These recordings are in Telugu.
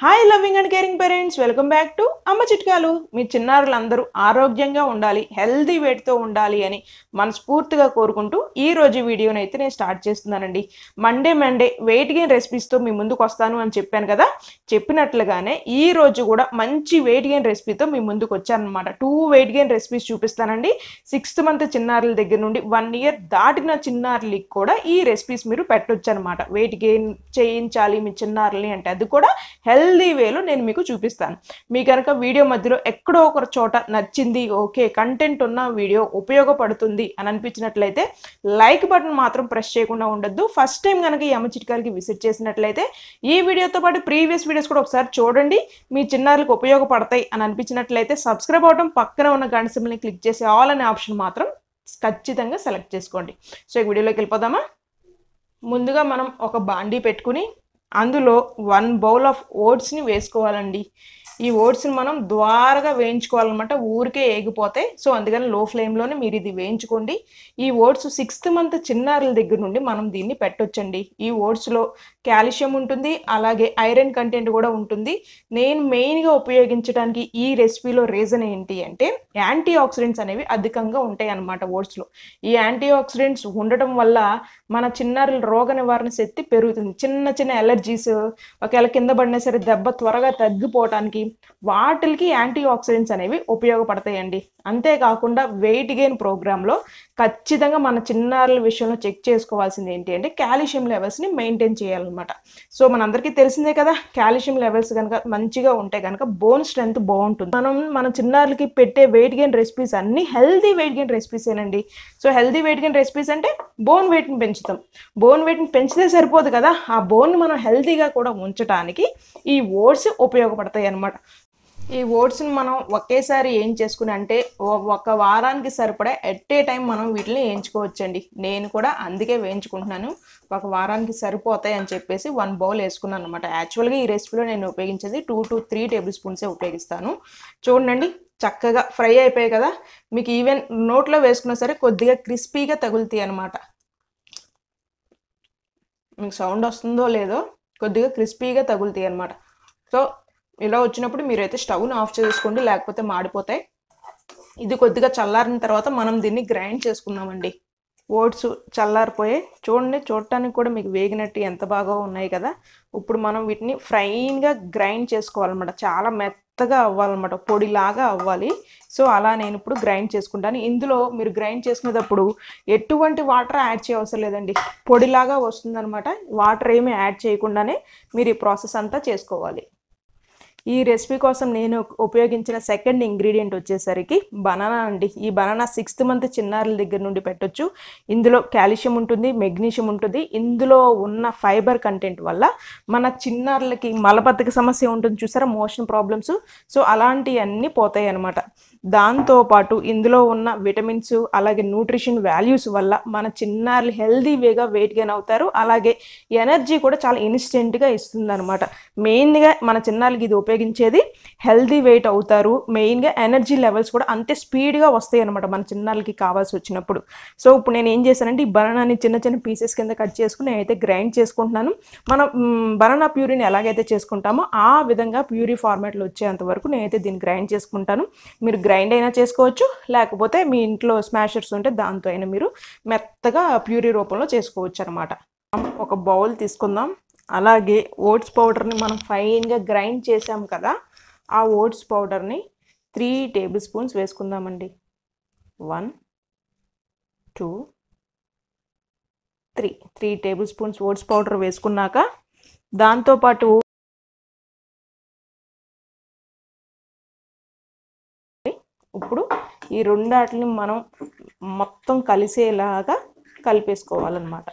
Hi loving and caring parents welcome back to Amma Chitkalu మీ చిన్నారులందరూ ఆరోగ్యంగా ఉండాలి హెల్దీ వెయిట్తో ఉండాలి అని మనస్ఫూర్తిగా కోరుకుంటూ ఈ రోజు వీడియోని అయితే నేను స్టార్ట్ చేస్తున్నానండి మండే మండే వెయిట్ గెయిన్ రెసిపీస్తో మీ ముందుకు వస్తాను అని చెప్పాను కదా చెప్పినట్లుగానే ఈ రోజు కూడా మంచి వెయిట్ గెయిన్ రెసిపీతో మీ ముందుకు వచ్చానమాట టూ వెయిట్ గెయిన్ రెసిపీస్ చూపిస్తానండి సిక్స్త్ మంత్ చిన్నారుల దగ్గర నుండి వన్ ఇయర్ దాటిన చిన్నారులకి కూడా ఈ రెసిపీస్ మీరు పెట్టొచ్చు అనమాట వెయిట్ గెయిన్ చేయించాలి మీ చిన్నారులని అంటే అది కూడా హెల్త్ హెల్దీ వేలో నేను మీకు చూపిస్తాను మీ కనుక వీడియో మధ్యలో ఎక్కడో ఒక చోట నచ్చింది ఓకే కంటెంట్ ఉన్న వీడియో ఉపయోగపడుతుంది అని అనిపించినట్లయితే లైక్ బటన్ మాత్రం ప్రెస్ చేయకుండా ఉండొద్దు ఫస్ట్ టైం కనుక ఈ అమ్మచిట్కాలకి విజిట్ చేసినట్లయితే ఈ వీడియోతో పాటు ప్రీవియస్ వీడియోస్ కూడా ఒకసారి చూడండి మీ చిన్నారులకు ఉపయోగపడతాయి అని అనిపించినట్లయితే సబ్స్క్రైబ్ అవడం పక్కన ఉన్న గంట సింబల్ని క్లిక్ చేసి ఆల్ అనే ఆప్షన్ మాత్రం ఖచ్చితంగా సెలెక్ట్ చేసుకోండి సో ఈ వీడియోలోకి వెళ్ళిపోదామా ముందుగా మనం ఒక బాండీ పెట్టుకుని అందులో వన్ బౌల్ ఆఫ్ ఓట్స్ని వేసుకోవాలండి ఈ ఓట్స్ని మనం ద్వారగా వేయించుకోవాలన్నమాట ఊరికే ఏగిపోతాయి సో అందుకని లో ఫ్లేమ్లోనే మీరు ఇది వేయించుకోండి ఈ ఓట్స్ సిక్స్త్ మంత్ చిన్నారుల దగ్గర నుండి మనం దీన్ని పెట్టొచ్చండి ఈ ఓట్స్లో కాల్షియం ఉంటుంది అలాగే ఐరన్ కంటెంట్ కూడా ఉంటుంది నేను మెయిన్గా ఉపయోగించడానికి ఈ రెసిపీలో రీజన్ ఏంటి అంటే యాంటీ ఆక్సిడెంట్స్ అనేవి అధికంగా ఉంటాయి అన్నమాట ఓట్స్లో ఈ యాంటీ ఆక్సిడెంట్స్ ఉండటం వల్ల మన చిన్నారుల రోగ నివారణ శక్తి పెరుగుతుంది చిన్న చిన్న ఎలర్జీస్ ఒకవేళ కింద పడినా సరే దెబ్బ త్వరగా తగ్గిపోవటానికి వాటికి యాంటీ ఆక్సిడెంట్స్ అనేవి ఉపయోగపడతాయండి అంతేకాకుండా వెయిట్ గెయిన్ ప్రోగ్రాంలో ఖచ్చితంగా మన చిన్నారుల విషయంలో చెక్ చేసుకోవాల్సింది ఏంటి అంటే కాల్షియం లెవెల్స్ని మెయింటైన్ చేయాలన్నమాట అనమాట సో మనందరికీ తెలిసిందే కదా కాల్షియం లెవెల్స్ కనుక మంచిగా ఉంటే కనుక బోన్ స్ట్రెంత్ బాగుంటుంది మనం మన చిన్నారులకి పెట్టే వెయిట్ గెయిన్ రెసిపీస్ అన్ని హెల్దీ వెయిట్ గెయిన్ రెసిపీసేనండి so healthy weight gain recipes అంటే బోన్ వెయిట్ని పెంచుతాం బోన్ వెయిట్ని పెంచితే సరిపోదు కదా ఆ బోన్ మనం హెల్దీగా కూడా ఉంచడానికి ఈ ఓట్స్ ఉపయోగపడతాయి అనమాట ఈ ఓట్స్ని మనం ఒకేసారి ఏం చేసుకుని అంటే ఒక వారానికి సరిపడా ఎట్ ఏ టైం మనం వీటిని వేయించుకోవచ్చండి నేను కూడా అందుకే వేయించుకుంటున్నాను ఒక వారానికి సరిపోతాయి అని చెప్పేసి వన్ బౌల్ వేసుకున్నాను అనమాట యాక్చువల్గా ఈ రెసిపీలో నేను ఉపయోగించేది టూ టు త్రీ టేబుల్ స్పూన్సే ఉపయోగిస్తాను చూడండి చక్కగా ఫ్రై అయిపోయాయి కదా మీకు ఈవెన్ నోట్లో వేసుకున్నా సరే కొద్దిగా క్రిస్పీగా తగులుతాయి అనమాట మీకు సౌండ్ వస్తుందో లేదో కొద్దిగా క్రిస్పీగా తగులుతాయి అనమాట సో ఇలా వచ్చినప్పుడు మీరైతే స్టవ్ను ఆఫ్ చేసుకోండి లేకపోతే మాడిపోతాయి ఇది కొద్దిగా చల్లారిన తర్వాత మనం దీన్ని గ్రైండ్ చేసుకుందామండి ఓట్స్ చల్లారిపోయి చూడండి చూడటానికి కూడా మీకు వేగినట్టు ఎంత బాగా ఉన్నాయి కదా ఇప్పుడు మనం వీటిని ఫ్రైన్గా గ్రైండ్ చేసుకోవాలన్నమాట చాలా మెత్తగా అవ్వాలన్నమాట పొడిలాగా అవ్వాలి సో అలా నేను ఇప్పుడు గ్రైండ్ చేసుకుంటాను ఇందులో మీరు గ్రైండ్ చేసుకునేటప్పుడు ఎటువంటి వాటర్ యాడ్ చేయవసరం లేదండి పొడిలాగా వస్తుందన్నమాట వాటర్ ఏమీ యాడ్ చేయకుండానే మీరు ఈ ప్రాసెస్ అంతా చేసుకోవాలి ఈ రెసిపీ కోసం నేను ఉపయోగించిన సెకండ్ ఇంగ్రీడియంట్ వచ్చేసరికి బనానా అండి ఈ బనానా సిక్స్త్ మంత్ చిన్నారుల దగ్గర నుండి పెట్టొచ్చు ఇందులో కాల్షియం ఉంటుంది మెగ్నీషియం ఉంటుంది ఇందులో ఉన్న ఫైబర్ కంటెంట్ వల్ల మన చిన్నారులకి మలబద్ధక సమస్య ఉంటుంది చూసారా మోషన్ ప్రాబ్లమ్స్ సో అలాంటివన్నీ పోతాయి అనమాట దాంతోపాటు ఇందులో ఉన్న విటమిన్స్ అలాగే న్యూట్రిషన్ వాల్యూస్ వల్ల మన చిన్నారులు హెల్దీ వేగా వెయిట్ గెయిన్ అవుతారు అలాగే ఎనర్జీ కూడా చాలా ఇన్స్టెంట్గా ఇస్తుంది అనమాట మెయిన్గా మన చిన్నారులకి ఇది ఉపయోగించేది హెల్దీ వెయిట్ అవుతారు మెయిన్గా ఎనర్జీ లెవెల్స్ కూడా అంతే స్పీడ్గా వస్తాయి అనమాట మన చిన్నారులకి కావాల్సి వచ్చినప్పుడు సో ఇప్పుడు నేను ఏం చేశానంటే ఈ బనానాని చిన్న చిన్న పీసెస్ కింద కట్ చేసుకుని నేనైతే గ్రైండ్ చేసుకుంటున్నాను మనం బనానా ప్యూరీని ఎలాగైతే చేసుకుంటామో ఆ విధంగా ప్యూరీ ఫార్మాట్లో వచ్చేంత వరకు నేనైతే దీన్ని గ్రైండ్ చేసుకుంటాను మీరు గ్రైండ్ గ్రైండ్ అయినా చేసుకోవచ్చు లేకపోతే మీ ఇంట్లో స్మాషర్స్ ఉంటే దాంతో అయినా మీరు మెత్తగా ప్యూరీ రూపంలో చేసుకోవచ్చు అనమాట ఒక బౌల్ తీసుకుందాం అలాగే ఓట్స్ పౌడర్ని మనం ఫైన్గా గ్రైండ్ చేసాం కదా ఆ ఓట్స్ పౌడర్ని త్రీ టేబుల్ స్పూన్స్ వేసుకుందామండి one two three three tablespoons oats powder వేసుకున్నాక దాంతోపాటు ఈ రెండాటిని మనం మొత్తం కలిసేలాగా కలిపేసుకోవాలన్నమాట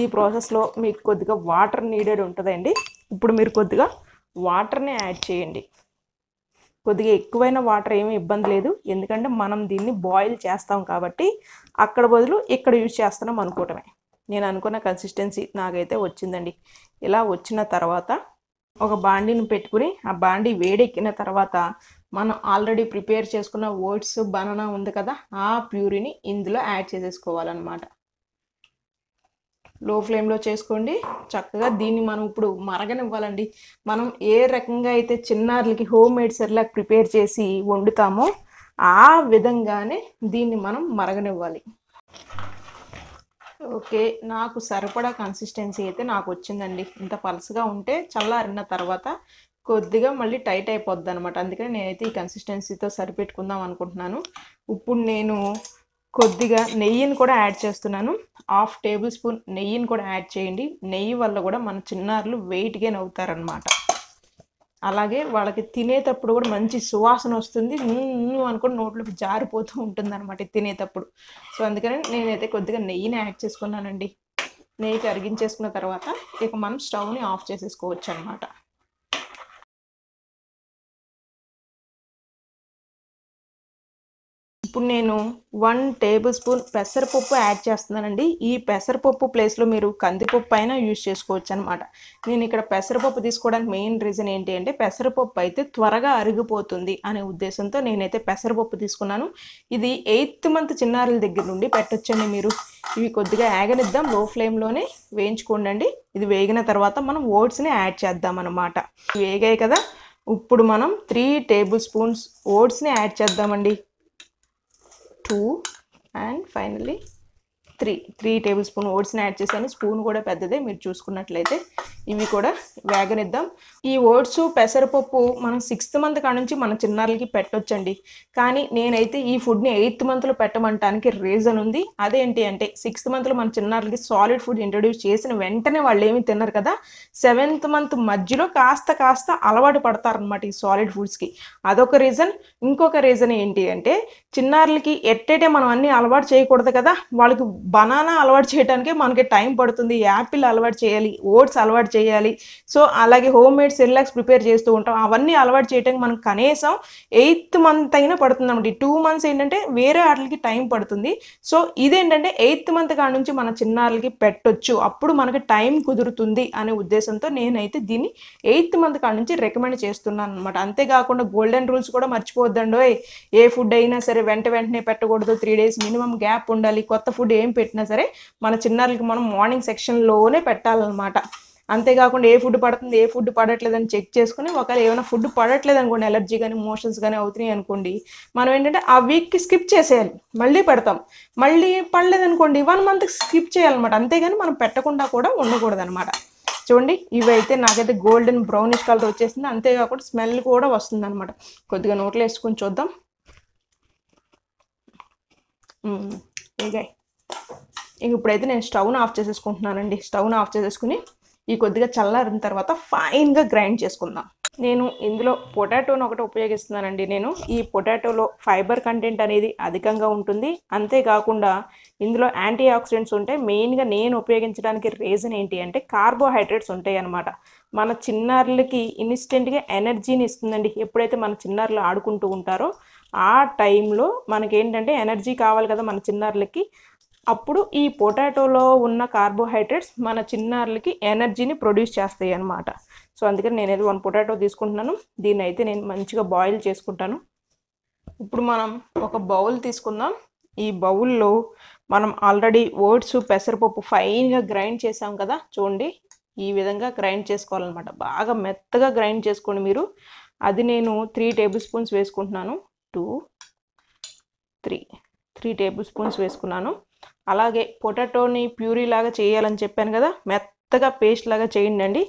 ఈ ప్రాసెస్లో మీకు కొద్దిగా వాటర్ నీడెడ్ ఉంటుందండి ఇప్పుడు మీరు కొద్దిగా వాటర్ని యాడ్ చేయండి కొద్దిగా ఎక్కువైన వాటర్ ఏమీ ఇబ్బంది లేదు ఎందుకంటే మనం దీన్ని బాయిల్ చేస్తాం కాబట్టి అక్కడ బదులు ఇక్కడ యూజ్ చేస్తున్నాం అనుకోవటమే నేను అనుకున్న కన్సిస్టెన్సీ నాకైతే వచ్చిందండి ఇలా వచ్చిన తర్వాత ఒక బాండీని పెట్టుకుని ఆ బాండీ వేడెక్కిన తర్వాత మనం ఆల్రెడీ ప్రిపేర్ చేసుకున్న ఓట్స్ బనానా ఉంది కదా ఆ ప్యూరీని ఇందులో యాడ్ చేసేసుకోవాలన్నమాట లో ఫ్లేమ్లో చేసుకోండి చక్కగా దీన్ని మనం ఇప్పుడు మరగనివ్వాలండి మనం ఏ రకంగా అయితే చిన్నారులకి హోమ్ మేడ్ సర్లా ప్రిపేర్ చేసి వండుతామో ఆ విధంగానే దీన్ని మనం మరగనివ్వాలి ఓకే నాకు సరిపడా కన్సిస్టెన్సీ అయితే నాకు వచ్చిందండి ఇంత పలుసుగా ఉంటే చల్లారిన తర్వాత కొద్దిగా మళ్ళీ టైట్ అయిపోద్ది అనమాట అందుకని నేనైతే ఈ కన్సిస్టెన్సీతో సరిపెట్టుకుందాం అనుకుంటున్నాను ఇప్పుడు నేను కొద్దిగా నెయ్యిని కూడా యాడ్ చేస్తున్నాను హాఫ్ టేబుల్ స్పూన్ నెయ్యిని కూడా యాడ్ చేయండి నెయ్యి వల్ల కూడా మన చిన్నారులు వెయిట్ గెయిన్ అవుతారనమాట అలాగే వాళ్ళకి తినేటప్పుడు కూడా మంచి సువాసన వస్తుంది అనుకుని నోట్లోకి జారిపోతూ ఉంటుంది అనమాట తినేటప్పుడు సో అందుకని నేనైతే కొద్దిగా నెయ్యిని యాడ్ చేసుకున్నానండి నెయ్యి కరిగించేసుకున్న తర్వాత ఇక మనం స్టవ్ని ఆఫ్ చేసేసుకోవచ్చు అనమాట ఇప్పుడు నేను వన్ టేబుల్ స్పూన్ పెసరపప్పు యాడ్ చేస్తున్నానండి ఈ పెసరపప్పు ప్లేస్లో మీరు కందిపప్పు అయినా యూజ్ చేసుకోవచ్చు అనమాట నేను ఇక్కడ పెసరపప్పు తీసుకోవడానికి మెయిన్ రీజన్ ఏంటి అంటే పెసరపప్పు అయితే త్వరగా అరిగిపోతుంది అనే ఉద్దేశంతో నేనైతే పెసరపప్పు తీసుకున్నాను ఇది ఎయిత్ మంత్ చిన్నారుల దగ్గర నుండి పెట్టొచ్చండి మీరు ఇవి కొద్దిగా యాగనిద్దాం లో ఫ్లేమ్లోనే వేయించుకోండి ఇది వేగిన తర్వాత మనం ఓట్స్ని యాడ్ చేద్దాం అనమాట వేగాయి కదా ఇప్పుడు మనం త్రీ టేబుల్ స్పూన్స్ ఓట్స్ని యాడ్ చేద్దామండి 2 and finally three three tablespoon ఓట్స్ని యాడ్ చేశాను స్పూన్ కూడా పెద్దదే మీరు చూసుకున్నట్లయితే ఇవి కూడా వేగనిద్దాం ఈ ఓట్స్ పెసరపప్పు మనం సిక్స్త్ మంత్ కాడ నుంచి మన చిన్నారులకి పెట్టొచ్చండి కానీ నేనైతే ఈ ఫుడ్ని ఎయిత్ మంత్లో పెట్టమంటానికి రీజన్ ఉంది అదేంటి అంటే సిక్స్త్ మంత్లో మన చిన్నారులకి సాలిడ్ ఫుడ్ ఇంట్రడ్యూస్ చేసిన వెంటనే వాళ్ళు ఏమి తిన్నారు కదా సెవెంత్ మంత్ మధ్యలో కాస్త కాస్త అలవాటు పడతారనమాట ఈ సాలిడ్ ఫుడ్స్కి అదొక రీజన్ ఇంకొక రీజన్ ఏంటి అంటే చిన్నారులకి ఎట్టేటే మనం అన్నీ అలవాటు చేయకూడదు కదా వాళ్ళకి బనానా అలవాటు చేయడానికే మనకి టైం పడుతుంది యాపిల్ అలవాటు చేయాలి ఓట్స్ అలవాటు చేయాలి సో అలాగే హోమ్ మేడ్ సెరిలాక్స్ ప్రిపేర్ చేస్తూ ఉంటాం అవన్నీ అలవాటు చేయడానికి మనకు కనీసం ఎయిత్ మంత్ అయినా పడుతుంది అనమాట టూ మంత్స్ ఏంటంటే వేరే ఆటలకి టైం పడుతుంది సో ఇదేంటంటే ఎయిత్ మంత్ కాడ నుంచి మన చిన్నారులకి పెట్టొచ్చు అప్పుడు మనకి టైం కుదురుతుంది అనే ఉద్దేశంతో నేనైతే దీన్ని ఎయిత్ మంత్ కాడ నుంచి రికమెండ్ చేస్తున్నాను అనమాట అంతేకాకుండా గోల్డెన్ రూల్స్ కూడా మర్చిపోద్దండోయ్ ఏ ఫుడ్ అయినా సరే వెంట వెంటనే పెట్టకూడదు త్రీ డేస్ మినిమం గ్యాప్ ఉండాలి కొత్త ఫుడ్ ఏం పెట్టినా సరే మన చిన్నారులకి మనం మార్నింగ్ సెక్షన్లోనే పెట్టాలన్నమాట అంతేకాకుండా ఏ ఫుడ్ పడుతుంది ఏ ఫుడ్ పడట్లేదని చెక్ చేసుకుని ఒకవేళ ఏమైనా ఫుడ్ పడట్లేదు అనుకోండి ఎలర్జీ కానీ మోషన్స్ కానీ అవుతున్నాయి అనుకోండి మనం ఏంటంటే ఆ వీక్కి స్కిప్ చేసేయాలి మళ్ళీ పెడతాం మళ్ళీ పడలేదు అనుకోండి వన్ మంత్కి స్కిప్ చేయాలన్నమాట అంతేగాని మనం పెట్టకుండా కూడా ఉండకూడదు అనమాట చూడండి ఇవైతే నాకైతే గోల్డెన్ బ్రౌనిష్ కలర్ వచ్చేసింది అంతేకాకుండా స్మెల్ కూడా వస్తుంది అనమాట కొద్దిగా నోట్లో వేసుకొని చూద్దాం ఇంకా ఇంక ఇప్పుడైతే నేను స్టవ్ను ఆఫ్ చేసేసుకుంటున్నానండి స్టవ్ను ఆఫ్ చేసేసుకుని ఈ కొద్దిగా చల్లారిన తర్వాత ఫైన్గా గ్రైండ్ చేసుకుందాం నేను ఇందులో పొటాటోను ఒకటి ఉపయోగిస్తున్నానండి నేను ఈ పొటాటోలో ఫైబర్ కంటెంట్ అనేది అధికంగా ఉంటుంది అంతేకాకుండా ఇందులో యాంటీ ఆక్సిడెంట్స్ ఉంటాయి మెయిన్గా నేను ఉపయోగించడానికి రీజన్ ఏంటి అంటే కార్బోహైడ్రేట్స్ ఉంటాయి అనమాట మన చిన్నారులకి ఇన్స్టెంట్గా ఎనర్జీని ఇస్తుందండి ఎప్పుడైతే మన చిన్నారులు ఆడుకుంటూ ఉంటారో ఆ టైంలో మనకేంటంటే ఎనర్జీ కావాలి కదా మన చిన్నారులకి అప్పుడు ఈ పొటాటోలో ఉన్న కార్బోహైడ్రేట్స్ మన చిన్నారులకి ఎనర్జీని ప్రొడ్యూస్ చేస్తాయి అనమాట సో అందుకని నేను అయితే వన్ పొటాటో తీసుకుంటున్నాను దీన్ని అయితే నేను మంచిగా బాయిల్ చేసుకుంటాను ఇప్పుడు మనం ఒక బౌల్ తీసుకుందాం ఈ బౌల్లో మనం ఆల్రెడీ ఓట్స్ పెసరపప్పు ఫైన్గా గ్రైండ్ చేసాం కదా చూడండి ఈ విధంగా గ్రైండ్ చేసుకోవాలన్నమాట బాగా మెత్తగా గ్రైండ్ చేసుకోండి మీరు అది నేను త్రీ టేబుల్ స్పూన్స్ వేసుకుంటున్నాను two three three tablespoons వేసుకున్నాను అలాగే పొటాటోని ప్యూరీ లాగా చేయాలని చెప్పాను కదా మెత్తగా పేస్ట్ లాగా చేయండి అండి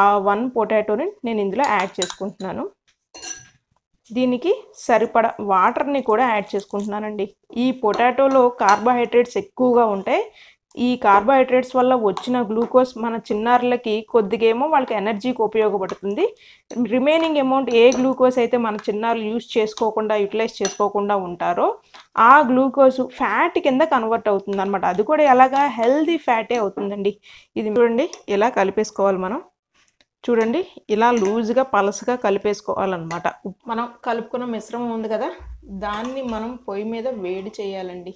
ఆ వన్ పొటాటోని నేను ఇందులో యాడ్ చేసుకుంటున్నాను దీనికి సరిపడ వాటర్ని కూడా యాడ్ చేసుకుంటున్నానండి ఈ పొటాటోలో కార్బోహైడ్రేట్స్ ఎక్కువగా ఉంటాయి ఈ కార్బోహైడ్రేట్స్ వల్ల వచ్చిన గ్లూకోజ్ మన చిన్నారులకి కొద్దిగేమో వాళ్ళకి ఎనర్జీకి ఉపయోగపడుతుంది రిమైనింగ్ అమౌంట్ ఏ గ్లూకోజ్ అయితే మన చిన్నారులు యూజ్ చేసుకోకుండా యూటిలైజ్ చేసుకోకుండా ఉంటారో ఆ గ్లూకోజ్ ఫ్యాట్ కింద కన్వర్ట్ అవుతుంది అనమాట అది కూడా ఎలాగా హెల్దీ ఫ్యాటే అవుతుందండి ఇది చూడండి ఇలా కలిపేసుకోవాలి మనం చూడండి ఇలా లూజ్గా పలసగా కలిపేసుకోవాలన్నమాట మనం కలుపుకున్న మిశ్రమం ఉంది కదా దాన్ని మనం పొయ్యి మీద వేడి చేయాలండి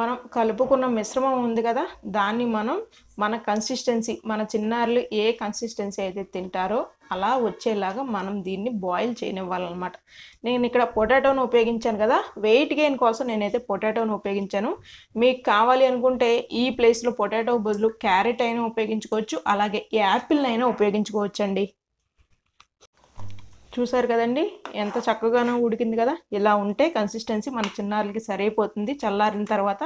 మనం కలుపుకున్న మిశ్రమం ఉంది కదా దాన్ని మనం మన కన్సిస్టెన్సీ మన చిన్నారులు ఏ కన్సిస్టెన్సీ అయితే తింటారో అలా వచ్చేలాగా మనం దీన్ని బాయిల్ చేయనివ్వాలన్నమాట నేను ఇక్కడ పొటాటోను ఉపయోగించాను కదా వెయిట్ గెయిన్ కోసం నేనైతే పొటాటోను ఉపయోగించాను మీకు కావాలి అనుకుంటే ఈ ప్లేస్లో పొటాటో బదులు క్యారెట్ అయినా ఉపయోగించుకోవచ్చు అలాగే యాపిల్ని అయినా ఉపయోగించుకోవచ్చండి చూసారు కదండి ఎంత చక్కగానో ఉడికింది కదా ఇలా ఉంటే కన్సిస్టెన్సీ మన చిన్నారులకి సరైపోతుంది చల్లారిన తర్వాత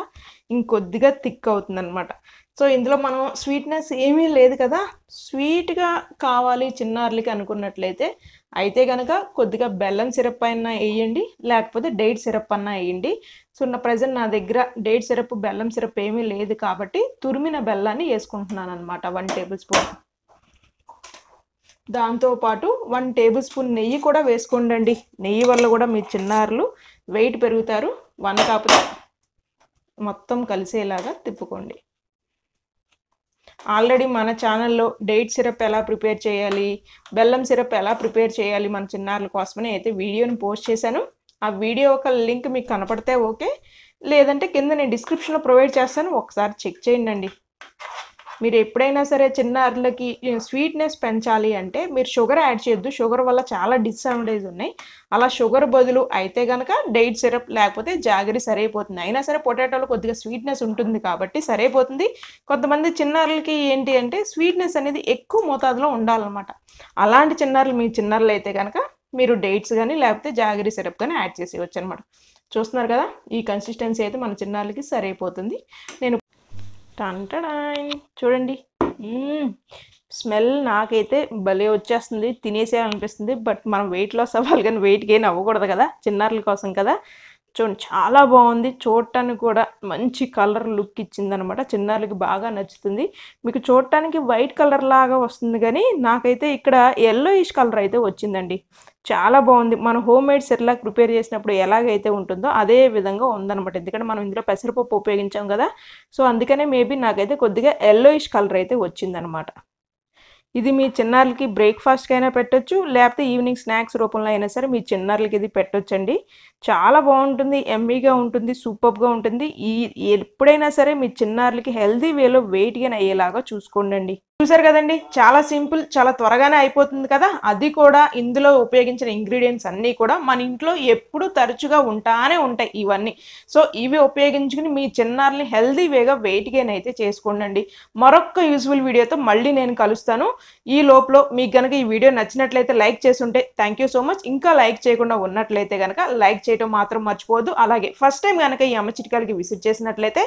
ఇంకొద్దిగా థిక్ అవుతుంది అనమాట సో ఇందులో మనం స్వీట్నెస్ ఏమీ లేదు కదా స్వీట్గా కావాలి చిన్నారులకి అనుకున్నట్లయితే అయితే కనుక కొద్దిగా బెల్లం సిరప్ అయినా వేయండి లేకపోతే డైట్ సిరప్ అన్నా వేయండి సో నా ప్రజెంట్ నా దగ్గర డైట్ సిరప్ బెల్లం సిరప్ ఏమీ లేదు కాబట్టి తురిమిన బెల్లాన్ని వేసుకుంటున్నాను అనమాట వన్ టేబుల్ స్పూన్ దాంతోపాటు వన్ టేబుల్ స్పూన్ నెయ్యి కూడా వేసుకోండి నెయ్యి వల్ల కూడా మీ చిన్నారులు వెయిట్ పెరుగుతారు వన్ కాకపోతే మొత్తం కలిసేలాగా తిప్పుకోండి ఆల్రెడీ మన ఛానల్లో డేట్ సిరప్ ఎలా ప్రిపేర్ చేయాలి బెల్లం సిరప్ ఎలా ప్రిపేర్ చేయాలి మన చిన్నారుల కోసమని అయితే వీడియోని పోస్ట్ చేశాను ఆ వీడియో ఒక లింక్ మీకు కనపడితే ఓకే లేదంటే కింద నేను డిస్క్రిప్షన్లో ప్రొవైడ్ చేస్తాను ఒకసారి చెక్ చేయండి మీరు ఎప్పుడైనా సరే చిన్నారులకి స్వీట్నెస్ పెంచాలి అంటే మీరు షుగర్ యాడ్ చేయొద్దు షుగర్ వల్ల చాలా డిస్అడ్వాంటేజ్ ఉన్నాయి అలా షుగర్ బదులు అయితే కనుక డైట్ సిరప్ లేకపోతే జాగిరి సరైపోతుంది అయినా సరే పొటాటోలో కొద్దిగా స్వీట్నెస్ ఉంటుంది కాబట్టి సరైపోతుంది కొంతమంది చిన్నారులకి ఏంటి అంటే స్వీట్నెస్ అనేది ఎక్కువ మోతాదులో ఉండాలన్నమాట అలాంటి చిన్నారులు మీ చిన్నారులు అయితే కనుక మీరు డేట్స్ కానీ లేకపోతే జాగిరి సిరప్ కానీ యాడ్ చేసేయచ్చు అనమాట చూస్తున్నారు కదా ఈ కన్సిస్టెన్సీ అయితే మన చిన్నారులకి సరైపోతుంది నేను టంటడాయ్ చూడండి స్మెల్ నాకైతే భలే వచ్చేస్తుంది తినేసేయాలనిపిస్తుంది బట్ మనం వెయిట్ లాస్ అవ్వాలి కానీ వెయిట్ గెయిన్ అవ్వకూడదు కదా చిన్నారుల కోసం కదా చూడండి చాలా బాగుంది చూడటానికి కూడా మంచి కలర్ లుక్ ఇచ్చిందనమాట చిన్నారులకి బాగా నచ్చుతుంది మీకు చూడటానికి వైట్ కలర్ లాగా వస్తుంది కానీ నాకైతే ఇక్కడ ఎల్లోయిష్ కలర్ అయితే వచ్చిందండి చాలా బాగుంది మనం హోమ్ మేడ్ సెర్లాక్ ప్రిపేర్ చేసినప్పుడు ఎలాగైతే ఉంటుందో అదే విధంగా ఉందనమాట ఎందుకంటే మనం ఇందులో పెసరపప్పు ఉపయోగించాం కదా సో అందుకనే మేబీ నాకైతే కొద్దిగా ఎల్లోయిష్ కలర్ అయితే వచ్చిందనమాట ఇది మీ చిన్నారులకి బ్రేక్ఫాస్ట్కైనా పెట్టచ్చు లేకపోతే ఈవినింగ్ స్నాక్స్ రూపంలో అయినా సరే మీ చిన్నారులకి ఇది పెట్టొచ్చండి చాలా బాగుంటుంది ఎమ్మీగా ఉంటుంది సూపర్గా ఉంటుంది ఈ ఎప్పుడైనా సరే మీ చిన్నారులకి హెల్దీ వేలో వెయిట్ గెయిన్ అయ్యేలాగా చూసుకోండి చూసారు కదండి చాలా సింపుల్ చాలా త్వరగానే అయిపోతుంది కదా అది కూడా ఇందులో ఉపయోగించిన ఇంగ్రీడియంట్స్ అన్నీ కూడా మన ఇంట్లో ఎప్పుడు తరచుగా ఉంటానే ఉంటాయి ఇవన్నీ సో ఇవి ఉపయోగించుకుని మీ చిన్నారిని హెల్దీ వేగా వెయిట్ గెయిన్ అయితే చేసుకోండి మరొక యూజ్ఫుల్ వీడియోతో మళ్ళీ నేను కలుస్తాను ఈ లోపల మీకు కనుక ఈ వీడియో నచ్చినట్లయితే లైక్ చేస్తుంటే థ్యాంక్ యూ సో మచ్ ఇంకా లైక్ చేయకుండా ఉన్నట్లయితే కనుక లైక్ చేయడం మాత్రం మర్చిపోవద్దు అలాగే ఫస్ట్ టైం కనుక ఈ అమ్మ చిట్కాలకి విసిట్ చేసినట్లయితే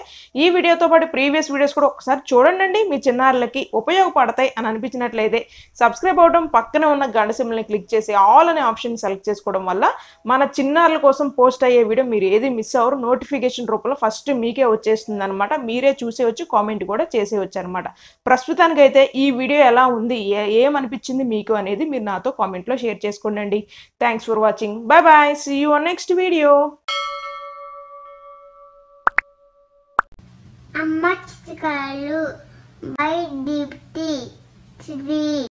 ఈ వీడియోతో పాటు ప్రీవియస్ వీడియోస్ కూడా ఒకసారి చూడండి మీ చిన్నారులకి ఉపయోగ ఉపయోగపడతాయి అని అనిపించినట్లయితే సబ్స్క్రైబ్ అవ్వడం పక్కనే ఉన్న గండ సింబల్ని క్లిక్ చేసి ఆల్ అనే ఆప్షన్ సెలెక్ట్ చేసుకోవడం వల్ల మన చిన్నారుల కోసం పోస్ట్ అయ్యే వీడియో మీరు ఏది మిస్ అవ్వరు నోటిఫికేషన్ రూపంలో ఫస్ట్ మీకే వచ్చేస్తుంది అనమాట మీరే చూసేవచ్చు కామెంట్ కూడా చేసేవచ్చు అనమాట ప్రస్తుతానికైతే ఈ వీడియో ఎలా ఉంది ఏమనిపించింది మీకు అనేది మీరు నాతో కామెంట్లో షేర్ చేసుకోండి thanks for watching bye bye see you next video Amma చిత్రకాయలు My deep tea.